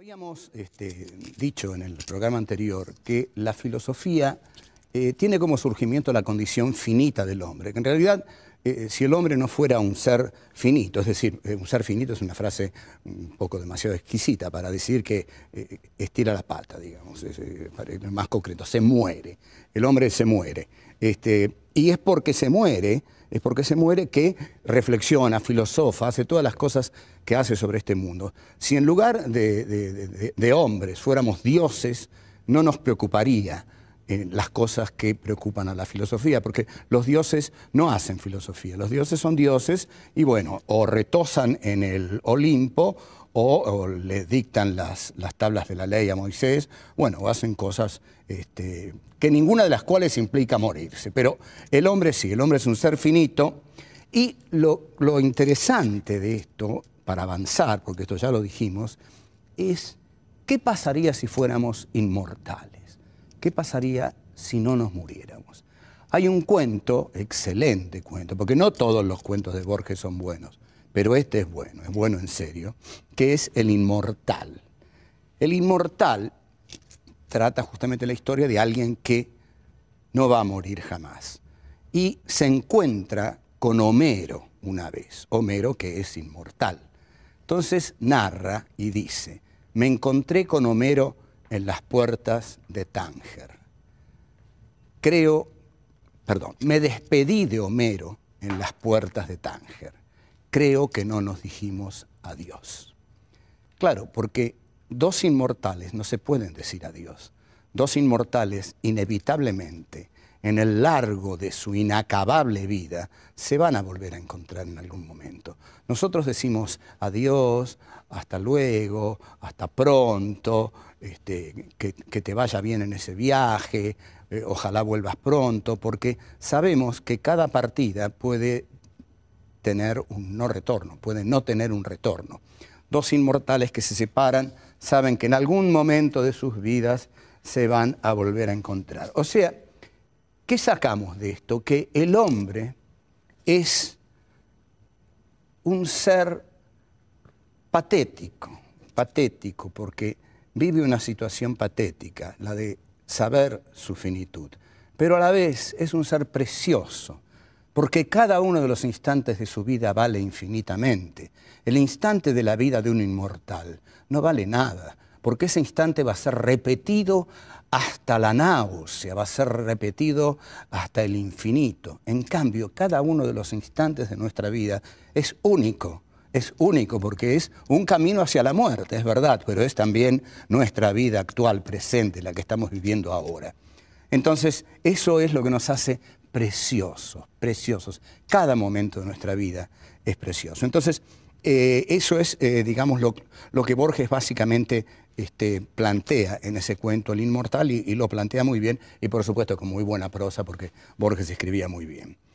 Habíamos este, dicho en el programa anterior que la filosofía eh, tiene como surgimiento la condición finita del hombre, que en realidad eh, si el hombre no fuera un ser finito, es decir, eh, un ser finito es una frase un poco demasiado exquisita para decir que estira la pata, digamos, es, más concreto, se muere, el hombre se muere. Este, y es porque se muere, es porque se muere que reflexiona, filosofa, hace todas las cosas que hace sobre este mundo. Si en lugar de, hombres fuéramos dioses, no nos preocuparía eh, las cosas que preocupan a la filosofía, porque los dioses no hacen filosofía, los dioses son dioses y bueno, o retosan en el Olimpo o, le dictan las, las, tablas de la ley a Moisés, bueno, o hacen cosas este, que ninguna de las cuales implica morirse. Pero el hombre sí, el hombre es un ser finito. Y lo, interesante de esto, para avanzar, porque esto ya lo dijimos, es qué pasaría si fuéramos inmortales, qué pasaría si no nos muriéramos. Hay un cuento, excelente cuento, porque no todos los cuentos de Borges son buenos, pero este es bueno, es bueno en serio, que es El Inmortal. El Inmortal trata justamente la historia de alguien que no va a morir jamás. Y se encuentra con Homero una vez, Homero que es inmortal. Entonces narra y dice, me encontré con Homero en las puertas de Tánger. Creo, perdón, me despedí de Homero en las puertas de Tánger. Creo que no nos dijimos adiós. Claro, porque dos inmortales no se pueden decir adiós. Dos inmortales inevitablemente en el largo de su inacabable vida, se van a volver a encontrar en algún momento. Nosotros decimos adiós, hasta luego, hasta pronto, este, que, te vaya bien en ese viaje, eh, ojalá vuelvas pronto, porque sabemos que cada partida puede tener un no retorno, puede no tener un retorno. Dos inmortales que se separan saben que en algún momento de sus vidas se van a volver a encontrar. O sea, ¿qué sacamos de esto? Que el hombre es un ser patético, patético, porque vive una situación patética, la de saber su finitud, pero a la vez es un ser precioso, porque cada uno de los instantes de su vida vale infinitamente. El instante de la vida de un inmortal no vale nada, porque ese instante va a ser repetido hasta la náusea, va a ser repetido hasta el infinito. En cambio, cada uno de los instantes de nuestra vida es único, es único porque es un camino hacia la muerte, es verdad, pero es también nuestra vida actual, presente, la que estamos viviendo ahora. Entonces, eso es lo que nos hace preciosos, preciosos. Cada momento de nuestra vida es precioso. Entonces, eh, eso es, eh, digamos, lo, que Borges básicamente este, plantea en ese cuento, El Inmortal, y lo plantea muy bien, y por supuesto con muy buena prosa, porque Borges escribía muy bien.